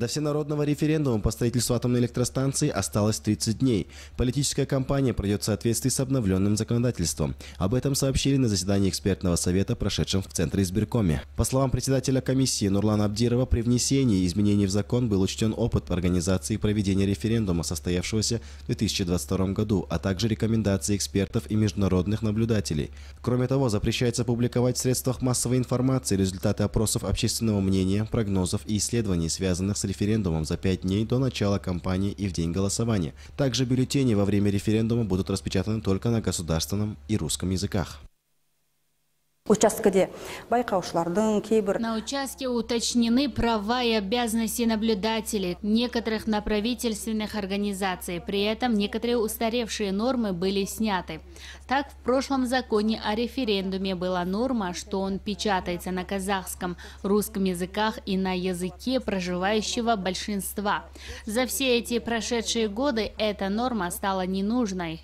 До всенародного референдума по строительству атомной электростанции осталось 30 дней. Политическая кампания пройдет в соответствии с обновленным законодательством. Об этом сообщили на заседании экспертного совета, прошедшем в Центре избиркоме. По словам председателя комиссии Нурлана Абдирова, при внесении изменений в закон был учтен опыт организации и проведения референдума, состоявшегося в 2022 году, а также рекомендации экспертов и международных наблюдателей. Кроме того, запрещается публиковать в средствах массовой информации результаты опросов общественного мнения, прогнозов и исследований, связанных с референдумом за 5 дней до начала кампании и в день голосования. Также бюллетени во время референдума будут распечатаны только на государственном и русском языках учаскеде байкаушылардың кейбір на участке уточнены права и обязанности наблюдателей некоторых направительственных организаций при этом некоторые устаревшие нормы были сняты так в прошлом законе о референдуме была норма что он печатается на казахском русском языках и на языке проживающего большинства за все эти прошедшие годы эта норма стала ненужной